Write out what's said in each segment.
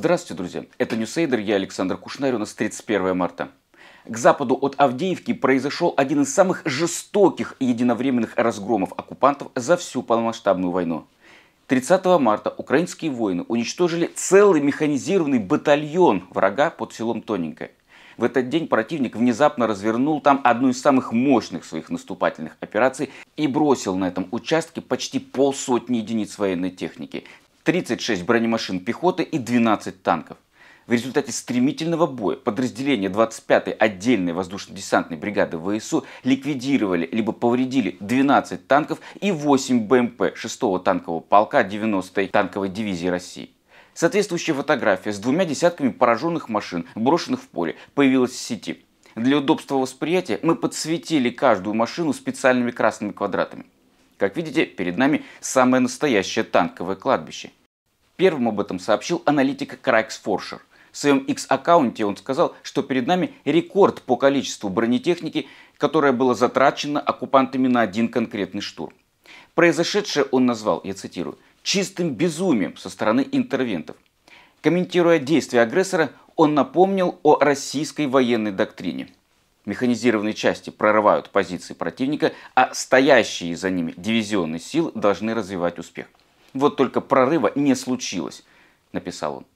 Здравствуйте, друзья. Это Ньюсейдер, я Александр Кушнарь, у нас 31 марта. К западу от Авдеевки произошел один из самых жестоких единовременных разгромов оккупантов за всю полномасштабную войну. 30 марта украинские воины уничтожили целый механизированный батальон врага под селом Тоненькое. В этот день противник внезапно развернул там одну из самых мощных своих наступательных операций и бросил на этом участке почти полсотни единиц военной техники, 36 бронемашин пехоты и 12 танков. В результате стремительного боя подразделения 25-й отдельной воздушно-десантной бригады ВСУ ликвидировали либо повредили 12 танков и 8 БМП 6-го танкового полка 90-й танковой дивизии России. Соответствующая фотография с двумя десятками пораженных машин, брошенных в поле, появилась в сети. Для удобства восприятия мы подсветили каждую машину специальными красными квадратами. Как видите, перед нами самое настоящее танковое кладбище – Первым об этом сообщил аналитик Крайкс Форшер. В своем X-аккаунте он сказал, что перед нами рекорд по количеству бронетехники, которая была затрачена оккупантами на один конкретный штурм. Произошедшее он назвал, я цитирую, «чистым безумием со стороны интервентов». Комментируя действия агрессора, он напомнил о российской военной доктрине. Механизированные части прорывают позиции противника, а стоящие за ними дивизионные силы должны развивать успех. Вот только прорыва не случилось, написал он.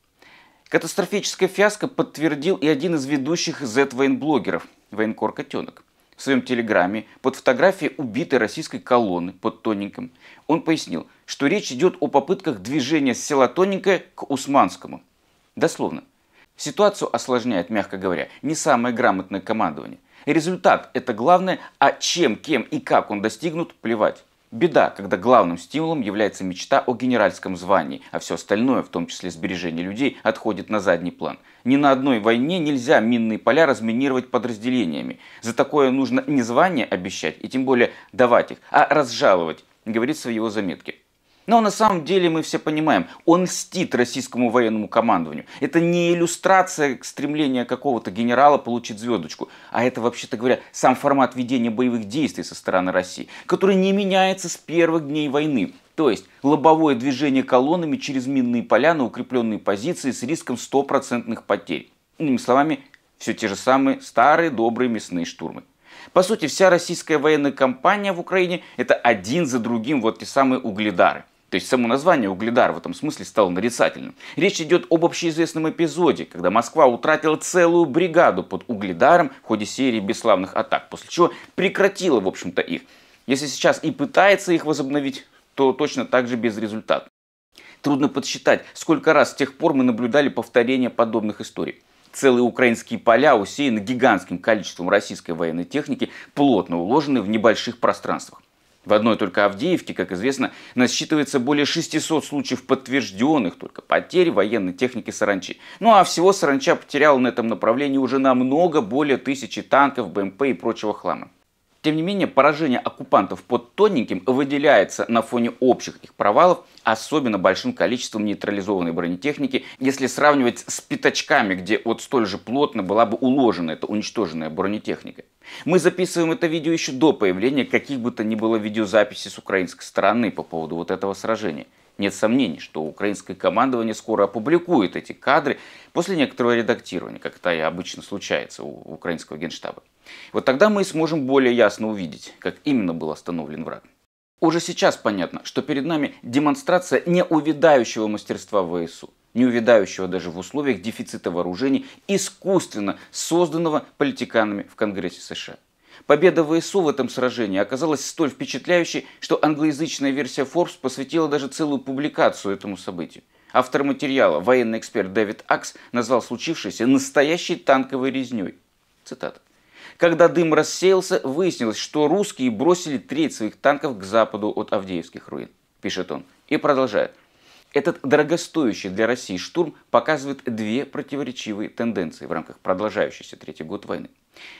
Катастрофическое фиаско подтвердил и один из ведущих Z-военблогеров, военкор Котенок. В своем телеграмме под фотографией убитой российской колонны под Тоненьком он пояснил, что речь идет о попытках движения с села Тоненькое к Усманскому. Дословно. Ситуацию осложняет, мягко говоря, не самое грамотное командование. Результат – это главное, а чем, кем и как он достигнут – плевать. Беда, когда главным стимулом является мечта о генеральском звании, а все остальное, в том числе сбережение людей, отходит на задний план. Ни на одной войне нельзя минные поля разминировать подразделениями. За такое нужно не звание обещать и тем более давать их, а разжаловать, говорится в его заметке. Но на самом деле мы все понимаем, он льстит российскому военному командованию. Это не иллюстрация стремления какого-то генерала получить звездочку, а это, вообще-то говоря, сам формат ведения боевых действий со стороны России, который не меняется с первых дней войны. То есть лобовое движение колоннами через минные поля на укрепленные позиции с риском стопроцентных потерь. Иными словами, все те же самые старые добрые мясные штурмы. По сути, вся российская военная кампания в Украине – это один за другим вот те самые угледары – то есть само название Угледар в этом смысле стало нарицательным. Речь идет об общеизвестном эпизоде, когда Москва утратила целую бригаду под Угледаром в ходе серии бесславных атак, после чего прекратила, в общем-то, их. Если сейчас и пытается их возобновить, то точно так же без Трудно подсчитать, сколько раз с тех пор мы наблюдали повторение подобных историй. Целые украинские поля усеяны гигантским количеством российской военной техники, плотно уложены в небольших пространствах. В одной только Авдеевке, как известно, насчитывается более 600 случаев подтвержденных только потерь военной техники саранчи. Ну а всего саранча потеряла на этом направлении уже намного более тысячи танков, БМП и прочего хлама. Тем не менее, поражение оккупантов под тоненьким выделяется на фоне общих их провалов особенно большим количеством нейтрализованной бронетехники, если сравнивать с пятачками, где вот столь же плотно была бы уложена эта уничтоженная бронетехника. Мы записываем это видео еще до появления каких бы то ни было видеозаписей с украинской стороны по поводу вот этого сражения. Нет сомнений, что украинское командование скоро опубликует эти кадры после некоторого редактирования, как это и обычно случается у украинского генштаба. Вот тогда мы и сможем более ясно увидеть, как именно был остановлен враг. Уже сейчас понятно, что перед нами демонстрация неувидающего мастерства ВСУ, неувидающего даже в условиях дефицита вооружений, искусственно созданного политиканами в Конгрессе США. Победа ВСУ в этом сражении оказалась столь впечатляющей, что англоязычная версия Forbes посвятила даже целую публикацию этому событию. Автор материала, военный эксперт Дэвид Акс, назвал случившееся настоящей танковой резней. Цитата. Когда дым рассеялся, выяснилось, что русские бросили треть своих танков к западу от Авдеевских руин, пишет он, и продолжает. Этот дорогостоящий для России штурм показывает две противоречивые тенденции в рамках продолжающейся третий год войны.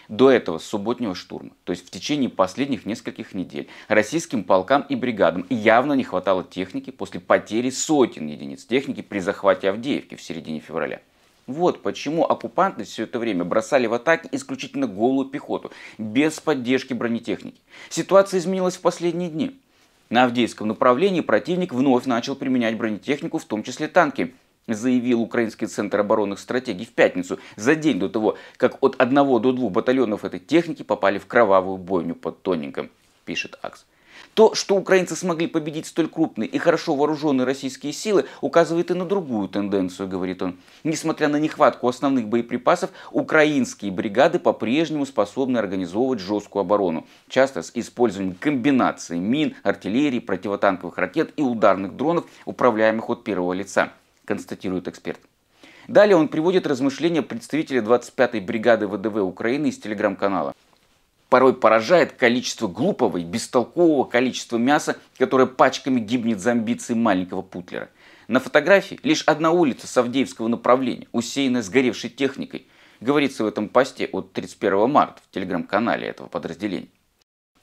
До этого субботнего штурма, то есть в течение последних нескольких недель, российским полкам и бригадам явно не хватало техники после потери сотен единиц техники при захвате Авдеевки в середине февраля. Вот почему оккупанты все это время бросали в атаки исключительно голую пехоту, без поддержки бронетехники. Ситуация изменилась в последние дни. На Авдеевском направлении противник вновь начал применять бронетехнику, в том числе танки, заявил Украинский центр оборонных стратегий в пятницу, за день до того, как от одного до двух батальонов этой техники попали в кровавую бойню под Тонником, пишет АКС. То, что украинцы смогли победить столь крупные и хорошо вооруженные российские силы, указывает и на другую тенденцию, говорит он. Несмотря на нехватку основных боеприпасов, украинские бригады по-прежнему способны организовывать жесткую оборону, часто с использованием комбинации мин, артиллерии, противотанковых ракет и ударных дронов, управляемых от первого лица, констатирует эксперт. Далее он приводит размышления представителя 25-й бригады ВДВ Украины из телеграм-канала порой поражает количество глупого и бестолкового количества мяса, которое пачками гибнет за амбиции маленького путлера. На фотографии лишь одна улица Савдеевского направления, усеянная сгоревшей техникой. Говорится в этом посте от 31 марта в телеграм-канале этого подразделения.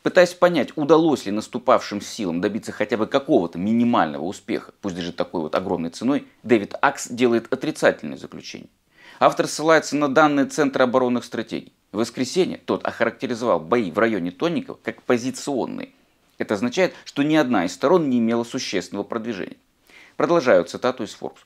Пытаясь понять, удалось ли наступавшим силам добиться хотя бы какого-то минимального успеха, пусть даже такой вот огромной ценой, Дэвид Акс делает отрицательное заключение. Автор ссылается на данные Центра оборонных стратегий. В воскресенье тот охарактеризовал бои в районе Тонникова как позиционные. Это означает, что ни одна из сторон не имела существенного продвижения. Продолжаю цитату из Forbes.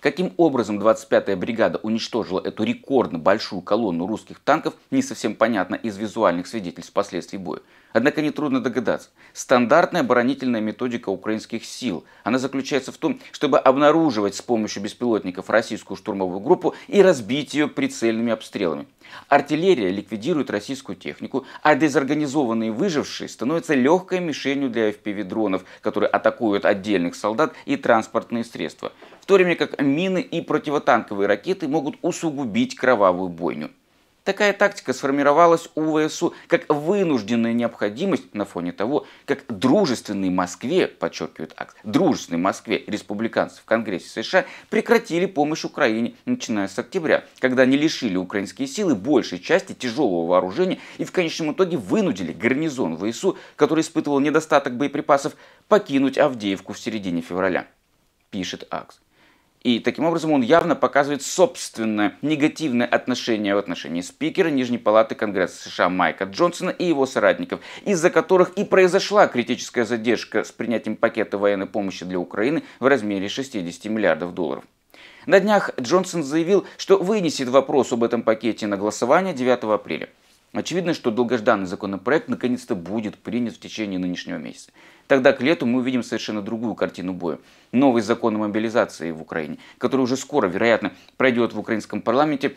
Каким образом 25-я бригада уничтожила эту рекордно большую колонну русских танков, не совсем понятно из визуальных свидетельств последствий боя. Однако нетрудно догадаться. Стандартная оборонительная методика украинских сил. Она заключается в том, чтобы обнаруживать с помощью беспилотников российскую штурмовую группу и разбить ее прицельными обстрелами. Артиллерия ликвидирует российскую технику, а дезорганизованные выжившие становятся легкой мишенью для FPV-дронов, которые атакуют отдельных солдат и транспортные средства. В то время как мины и противотанковые ракеты могут усугубить кровавую бойню. Такая тактика сформировалась у ВСУ как вынужденная необходимость на фоне того, как дружественной Москве, подчеркивает акт, дружественной Москве республиканцы в Конгрессе США прекратили помощь Украине, начиная с октября, когда они лишили украинские силы большей части тяжелого вооружения и в конечном итоге вынудили гарнизон ВСУ, который испытывал недостаток боеприпасов, покинуть Авдеевку в середине февраля, пишет Акс. И таким образом он явно показывает собственное негативное отношение в отношении спикера Нижней Палаты Конгресса США Майка Джонсона и его соратников, из-за которых и произошла критическая задержка с принятием пакета военной помощи для Украины в размере 60 миллиардов долларов. На днях Джонсон заявил, что вынесет вопрос об этом пакете на голосование 9 апреля. Очевидно, что долгожданный законопроект наконец-то будет принят в течение нынешнего месяца. Тогда к лету мы увидим совершенно другую картину боя. Новый закон о мобилизации в Украине, который уже скоро, вероятно, пройдет в украинском парламенте,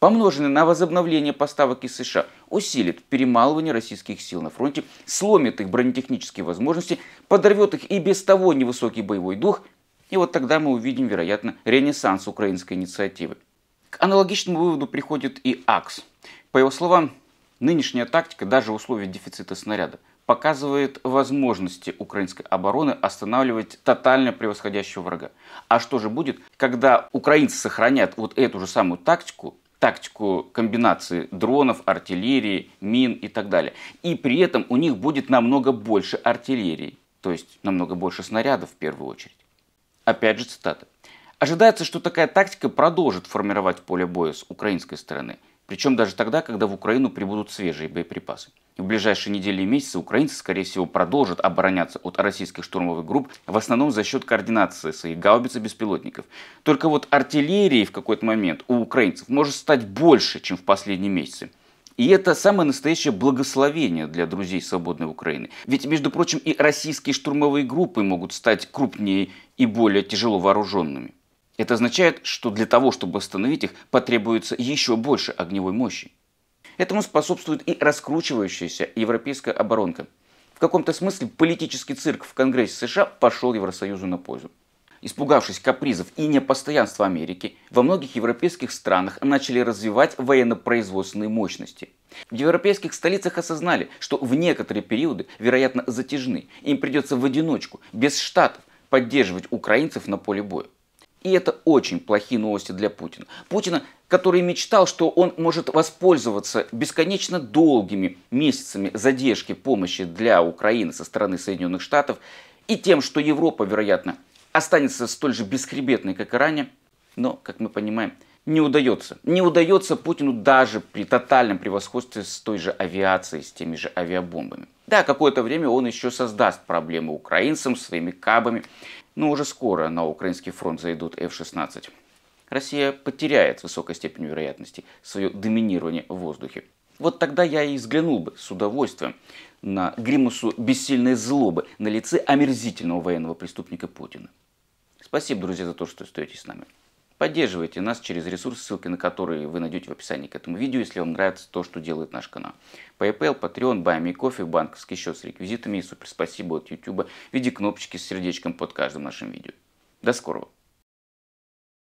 помноженный на возобновление поставок из США, усилит перемалывание российских сил на фронте, сломит их бронетехнические возможности, подорвет их и без того невысокий боевой дух, и вот тогда мы увидим, вероятно, ренессанс украинской инициативы. К аналогичному выводу приходит и АКС. По его словам, Нынешняя тактика, даже в условиях дефицита снаряда, показывает возможности украинской обороны останавливать тотально превосходящего врага. А что же будет, когда украинцы сохранят вот эту же самую тактику, тактику комбинации дронов, артиллерии, мин и так далее, и при этом у них будет намного больше артиллерии, то есть намного больше снарядов в первую очередь. Опять же цитата. Ожидается, что такая тактика продолжит формировать поле боя с украинской стороны – причем даже тогда, когда в Украину прибудут свежие боеприпасы. В ближайшие недели и месяцы украинцы, скорее всего, продолжат обороняться от российских штурмовых групп, в основном за счет координации своих гаубиц и беспилотников. Только вот артиллерии в какой-то момент у украинцев может стать больше, чем в последние месяцы. И это самое настоящее благословение для друзей свободной Украины. Ведь, между прочим, и российские штурмовые группы могут стать крупнее и более тяжело вооруженными. Это означает, что для того, чтобы остановить их, потребуется еще больше огневой мощи. Этому способствует и раскручивающаяся европейская оборонка. В каком-то смысле политический цирк в Конгрессе США пошел Евросоюзу на пользу. Испугавшись капризов и непостоянства Америки, во многих европейских странах начали развивать военно-производственные мощности. В европейских столицах осознали, что в некоторые периоды, вероятно, затяжны, им придется в одиночку, без штатов, поддерживать украинцев на поле боя. И это очень плохие новости для Путина. Путина, который мечтал, что он может воспользоваться бесконечно долгими месяцами задержки помощи для Украины со стороны Соединенных Штатов и тем, что Европа, вероятно, останется столь же бесхребетной, как и ранее, но, как мы понимаем, не удается. Не удается Путину даже при тотальном превосходстве с той же авиацией, с теми же авиабомбами. Да, какое-то время он еще создаст проблемы украинцам своими кабами, но уже скоро на украинский фронт зайдут F-16. Россия потеряет с высокой степенью вероятности свое доминирование в воздухе. Вот тогда я и взглянул бы с удовольствием на гримусу бессильной злобы на лице омерзительного военного преступника Путина. Спасибо, друзья, за то, что остаетесь с нами. Поддерживайте нас через ресурсы, ссылки на которые вы найдете в описании к этому видео, если вам нравится то, что делает наш канал. PayPal, Patreon, Buy Me Coffee, банковский счет с реквизитами и суперспасибо от YouTube в виде кнопочки с сердечком под каждым нашим видео. До скорого!